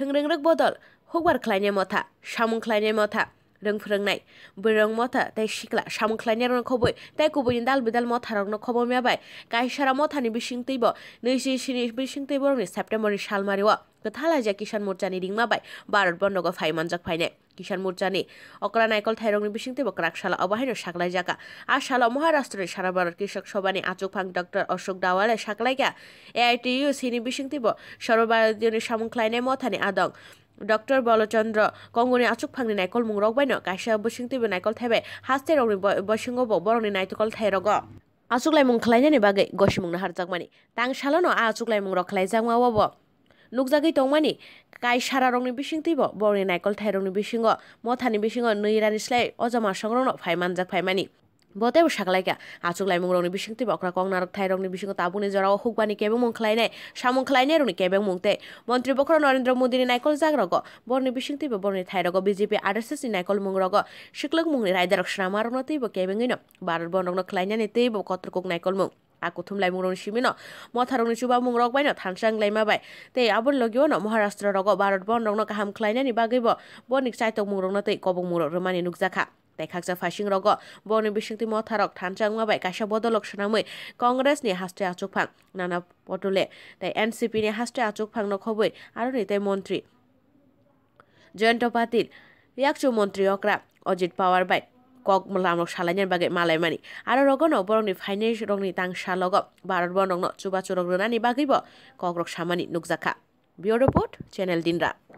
थोंरोंरोग बदल हगबार ख्लायनाय मथा सामुं ख्लायनाय मथा रोंफोरोंनाय बोरों मथा ताइ सिख्ला सामुं ख्लायनाय रं खबै ताइ गुबैनि दाल बिदाल मथा रंनो खबै मेबाय गायसारा मथानि बिसिं तैब नैजि स्नि बिसिं तैब रंनि सेप्टेम्बरनि सालमारिवा गोथालाइजा किसान मर्चानि रिंमाबाय भारत बन्द'गो फाइमानजाक फाइनाय কিষাণ মোর্চানে অকরা নাইকল থাইরং বিশিংতে বকরাক শালা অবাহিন সাকলাই জাকা আর শালা মহারাষ্ট্রের সারা ভারত কৃষক সভানে আচক ফাং ডক্টর অশোক ডাওয়ালে গা এআইটিইউ সিনি বিশিংতে সর্বভারতীয় সামুখলাইনে মথানে আদং ডক্টর বলচন্দ্র কঙ্গনি আচুক ফাংনি নাইকল মুং রক বাইন কাইসা বসিং তিবে নাইকল থাইবে হাস্তে রং বসিং বরংনি নাইতকল থাই রগ আচুকলাই মুং খালাইনানি বাগে গসি মুং হারজাকমানি তাং সালানো আচুকলাই মুং রক খালাই জামাওয়াবো nukjagui tongmani kai sara rokni bising teibo borni naikol thai rokni bisingo mothani bisingo nuirani slai ojama songrono phaimanjak ফাইমানী বতেও সাকলাইকা আচুক লাইমুং রংনি বিশিং তৈব বকরা কং নারক থাই রংনি বিশিং তাবুনি জরা হুকবানি কেবে মুং খ্লাইনে সামুং খ্লাইনে রংনি কেবে মুংতে মন্ত্রী বক্র নরেন্দ্র মোদী নাইকল জাগ্রগ বরনি বিশিং তৈব বরনি থাই রগ বিজেপি আরএসএস নাইকল মুং রগ শিকলক মুংনি রাইদারক সনামারক নতিব কেবেঙ্গিন বন বনগ্ন খ্লাইনে তৈব কত্রকুক নাইকল মুং aku thum lai mungrong shimi no mo tharong ni chuba mungrok bai no thangsang lai ma bai te abon logyo no maharashtra rogo bharat bon rong no kaham khlaina ni bagoi bo bo nik chai tok mungrong no te kobong mungrok rmani nukjakha তাই খাকজা ফাইসিং রগ বন বিশিংতি মথারক থানচাংমাবাই কাইসা বদলক সোনামৈ কংগ্রেসনি হাস্তে আচুকফাং নানা পটলে তাই এনসিপিনি হাস্তে আচুকফাং নখবৈ আৰু নিতাই মন্ত্ৰী জয়ন্ত পাতিল ইয়াকচু মন্ত্ৰী অকৰা অজিত পাৱাৰ বাই কক lamrok shalainer bage malaimani aro rogono borokni phaine rokni tangsha logo barat borokno chubachu rokronani bagibo kokrok samani nukjaka bureau report channel dinra